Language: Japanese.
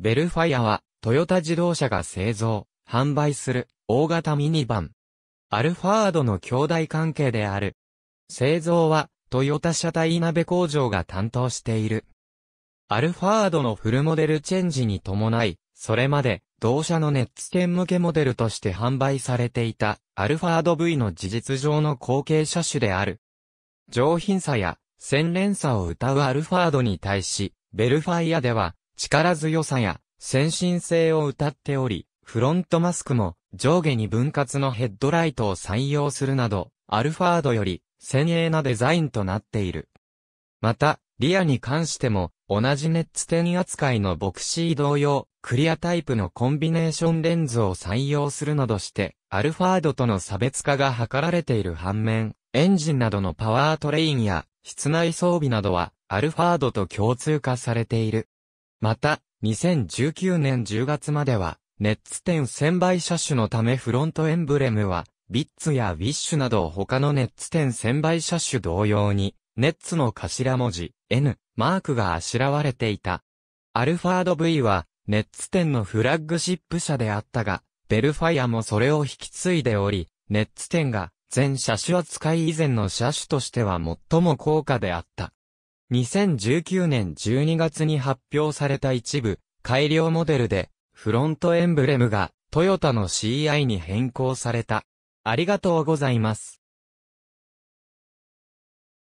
ベルファイアは、トヨタ自動車が製造、販売する、大型ミニバン。アルファードの兄弟関係である。製造は、トヨタ車体鍋工場が担当している。アルファードのフルモデルチェンジに伴い、それまで、同社のネッツ店向けモデルとして販売されていた、アルファード V の事実上の後継車種である。上品さや、洗練さを謳うアルファードに対し、ベルファイアでは、力強さや先進性を謳っており、フロントマスクも上下に分割のヘッドライトを採用するなど、アルファードより先鋭なデザインとなっている。また、リアに関しても、同じネッツ10扱いのボクシー同様、クリアタイプのコンビネーションレンズを採用するなどして、アルファードとの差別化が図られている反面、エンジンなどのパワートレインや、室内装備などは、アルファードと共通化されている。また、2019年10月までは、ネッツ101000倍車種のためフロントエンブレムは、ビッツやウィッシュなど他のネッツ10 1000倍車種同様に、ネッツの頭文字、N、マークがあしらわれていた。アルファード V は、ネッツ10のフラッグシップ車であったが、ベルファイアもそれを引き継いでおり、ネッツ10が全車種扱い以前の車種としては最も高価であった。2019年12月に発表された一部、改良モデルで、フロントエンブレムがトヨタの CI に変更された。ありがとうございます。